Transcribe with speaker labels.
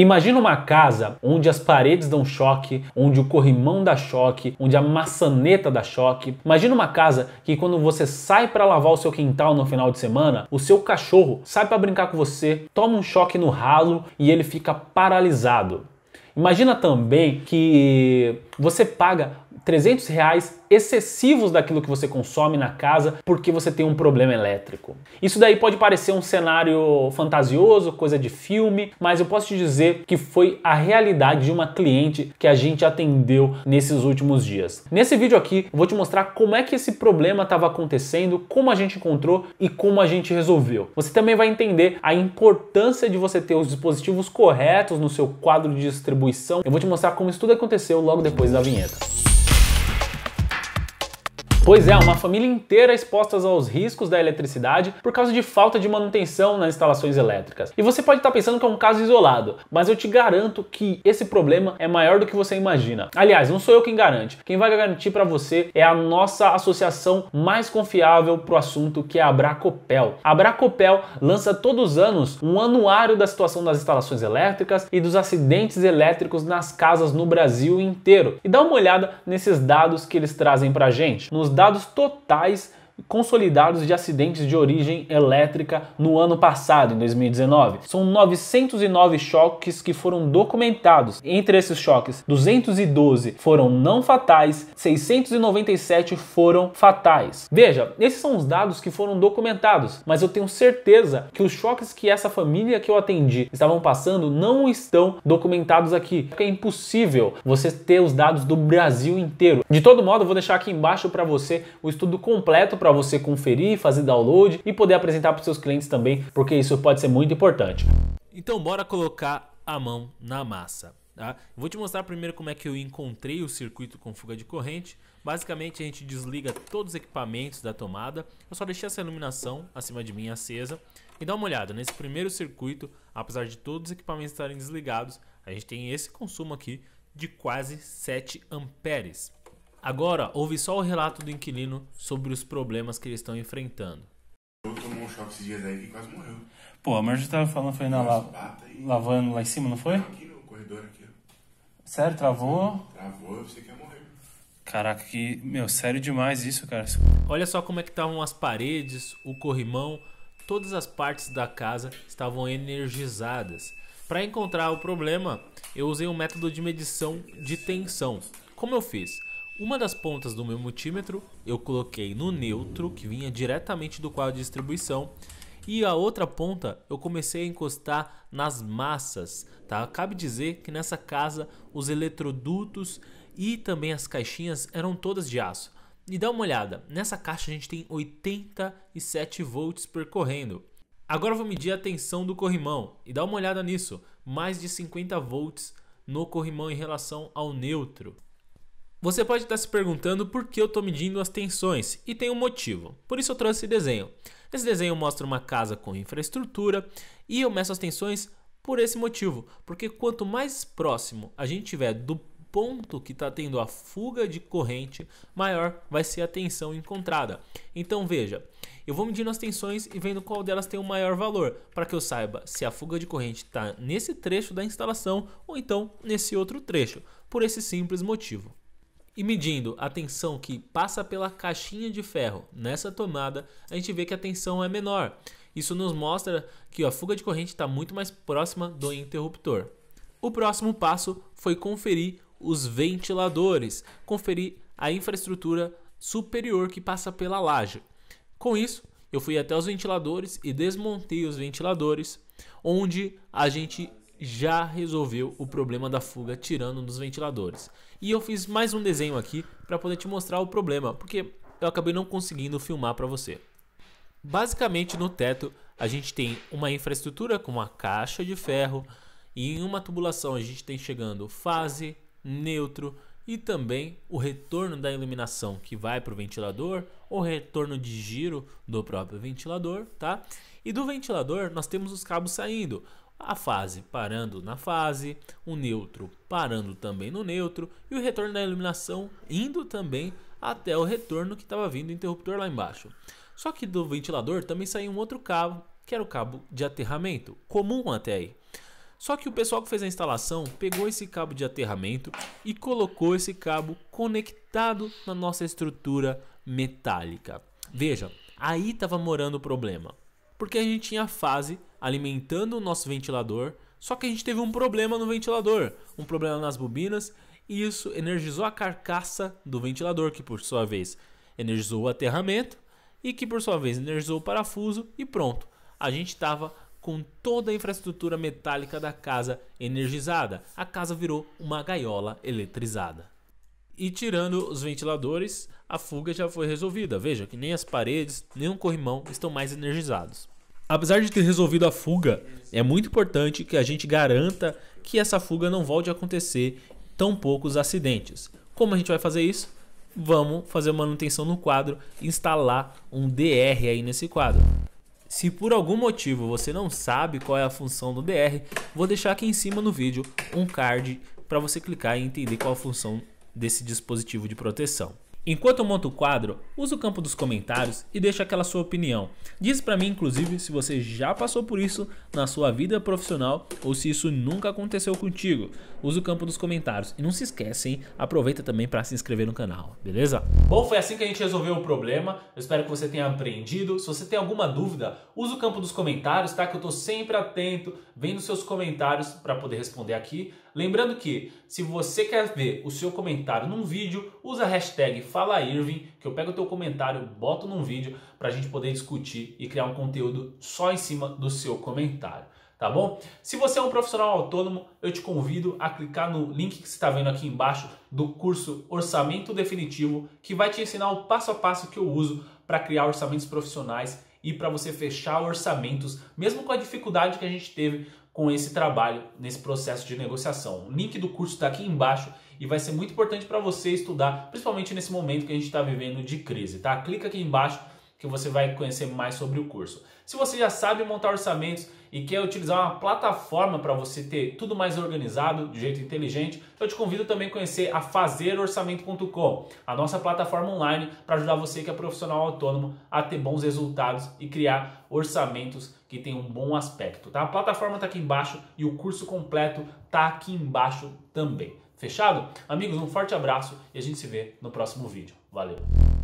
Speaker 1: Imagina uma casa onde as paredes dão choque, onde o corrimão dá choque, onde a maçaneta dá choque. Imagina uma casa que quando você sai para lavar o seu quintal no final de semana, o seu cachorro sai para brincar com você, toma um choque no ralo e ele fica paralisado. Imagina também que você paga 300 reais excessivos daquilo que você consome na casa porque você tem um problema elétrico. Isso daí pode parecer um cenário fantasioso, coisa de filme, mas eu posso te dizer que foi a realidade de uma cliente que a gente atendeu nesses últimos dias. Nesse vídeo aqui, vou te mostrar como é que esse problema estava acontecendo, como a gente encontrou e como a gente resolveu. Você também vai entender a importância de você ter os dispositivos corretos no seu quadro de distribuição. Eu vou te mostrar como isso tudo aconteceu logo depois da vinheta. Pois é, uma família inteira exposta aos riscos da eletricidade por causa de falta de manutenção nas instalações elétricas. E você pode estar pensando que é um caso isolado, mas eu te garanto que esse problema é maior do que você imagina. Aliás, não sou eu quem garante. Quem vai garantir para você é a nossa associação mais confiável para o assunto, que é a Abracopel. A Abracopel lança todos os anos um anuário da situação das instalações elétricas e dos acidentes elétricos nas casas no Brasil inteiro. E dá uma olhada nesses dados que eles trazem para gente. Nos os dados totais consolidados de acidentes de origem elétrica no ano passado, em 2019. São 909 choques que foram documentados. Entre esses choques, 212 foram não fatais, 697 foram fatais. Veja, esses são os dados que foram documentados, mas eu tenho certeza que os choques que essa família que eu atendi estavam passando não estão documentados aqui. É impossível você ter os dados do Brasil inteiro. De todo modo, eu vou deixar aqui embaixo para você o estudo completo para para você conferir, fazer download e poder apresentar para seus clientes também, porque isso pode ser muito importante. Então bora colocar a mão na massa. Tá? Vou te mostrar primeiro como é que eu encontrei o circuito com fuga de corrente. Basicamente a gente desliga todos os equipamentos da tomada. Eu só deixei essa iluminação acima de mim acesa. E dá uma olhada, nesse primeiro circuito, apesar de todos os equipamentos estarem desligados, a gente tem esse consumo aqui de quase 7 amperes. Agora, ouve só o relato do inquilino sobre os problemas que eles estão enfrentando. Eu tomou um choque esses dias aí quase morreu. Pô, a Marjorie tava falando, foi na la... lavando lá em cima, não foi? Aqui no corredor, aqui, Sério, travou? Travou, eu sei que ia morrer. Caraca, que. Meu, sério demais isso, cara. Olha só como é que estavam as paredes, o corrimão, todas as partes da casa estavam energizadas. Para encontrar o problema, eu usei um método de medição de tensão. Como eu fiz? Uma das pontas do meu multímetro eu coloquei no neutro, que vinha diretamente do quadro de distribuição, e a outra ponta eu comecei a encostar nas massas, tá? Cabe dizer que nessa casa os eletrodutos e também as caixinhas eram todas de aço. E dá uma olhada, nessa caixa a gente tem 87 volts percorrendo. Agora vou medir a tensão do corrimão e dá uma olhada nisso, mais de 50 volts no corrimão em relação ao neutro. Você pode estar se perguntando por que eu estou medindo as tensões, e tem um motivo. Por isso eu trouxe esse desenho. Esse desenho mostra uma casa com infraestrutura e eu meço as tensões por esse motivo, porque quanto mais próximo a gente tiver do ponto que está tendo a fuga de corrente, maior vai ser a tensão encontrada. Então veja, eu vou medindo as tensões e vendo qual delas tem o maior valor, para que eu saiba se a fuga de corrente está nesse trecho da instalação ou então nesse outro trecho, por esse simples motivo. E medindo a tensão que passa pela caixinha de ferro nessa tomada, a gente vê que a tensão é menor. Isso nos mostra que a fuga de corrente está muito mais próxima do interruptor. O próximo passo foi conferir os ventiladores, conferir a infraestrutura superior que passa pela laje. Com isso, eu fui até os ventiladores e desmontei os ventiladores, onde a gente já resolveu o problema da fuga tirando dos ventiladores. E eu fiz mais um desenho aqui para poder te mostrar o problema, porque eu acabei não conseguindo filmar para você. Basicamente no teto a gente tem uma infraestrutura com uma caixa de ferro e em uma tubulação a gente tem chegando fase, neutro e também o retorno da iluminação que vai para o ventilador, o retorno de giro do próprio ventilador, tá? E do ventilador nós temos os cabos saindo a fase parando na fase, o neutro parando também no neutro e o retorno da iluminação indo também até o retorno que estava vindo o interruptor lá embaixo. Só que do ventilador também saiu um outro cabo, que era o cabo de aterramento, comum até aí. Só que o pessoal que fez a instalação pegou esse cabo de aterramento e colocou esse cabo conectado na nossa estrutura metálica. Veja, aí estava morando o problema, porque a gente tinha a fase alimentando o nosso ventilador. Só que a gente teve um problema no ventilador, um problema nas bobinas, e isso energizou a carcaça do ventilador, que por sua vez energizou o aterramento e que por sua vez energizou o parafuso e pronto. A gente estava com toda a infraestrutura metálica da casa energizada. A casa virou uma gaiola eletrizada. E tirando os ventiladores, a fuga já foi resolvida. Veja que nem as paredes, nem o corrimão estão mais energizados. Apesar de ter resolvido a fuga, é muito importante que a gente garanta que essa fuga não volte a acontecer, tão poucos acidentes. Como a gente vai fazer isso? Vamos fazer uma manutenção no quadro, instalar um DR aí nesse quadro. Se por algum motivo você não sabe qual é a função do DR, vou deixar aqui em cima no vídeo um card para você clicar e entender qual a função desse dispositivo de proteção. Enquanto eu monto o quadro, usa o campo dos comentários e deixa aquela sua opinião. Diz para mim, inclusive, se você já passou por isso na sua vida profissional ou se isso nunca aconteceu contigo. Usa o campo dos comentários. E não se esquece, hein? Aproveita também para se inscrever no canal, beleza? Bom, foi assim que a gente resolveu o problema. Eu espero que você tenha aprendido. Se você tem alguma dúvida, usa o campo dos comentários, tá? Que eu estou sempre atento, vendo seus comentários para poder responder aqui. Lembrando que, se você quer ver o seu comentário num vídeo, usa a hashtag FalaIrving, que eu pego o teu comentário, boto num vídeo para a gente poder discutir e criar um conteúdo só em cima do seu comentário tá bom? Se você é um profissional autônomo, eu te convido a clicar no link que você está vendo aqui embaixo do curso Orçamento Definitivo, que vai te ensinar o passo a passo que eu uso para criar orçamentos profissionais e para você fechar orçamentos, mesmo com a dificuldade que a gente teve com esse trabalho, nesse processo de negociação. O link do curso está aqui embaixo e vai ser muito importante para você estudar, principalmente nesse momento que a gente está vivendo de crise, tá? Clica aqui embaixo que você vai conhecer mais sobre o curso. Se você já sabe montar orçamentos e quer utilizar uma plataforma para você ter tudo mais organizado, de jeito inteligente, eu te convido também a conhecer a fazerorçamento.com, a nossa plataforma online para ajudar você que é profissional autônomo a ter bons resultados e criar orçamentos que tenham um bom aspecto, tá? A plataforma está aqui embaixo e o curso completo está aqui embaixo também. Fechado? Amigos, um forte abraço e a gente se vê no próximo vídeo. Valeu!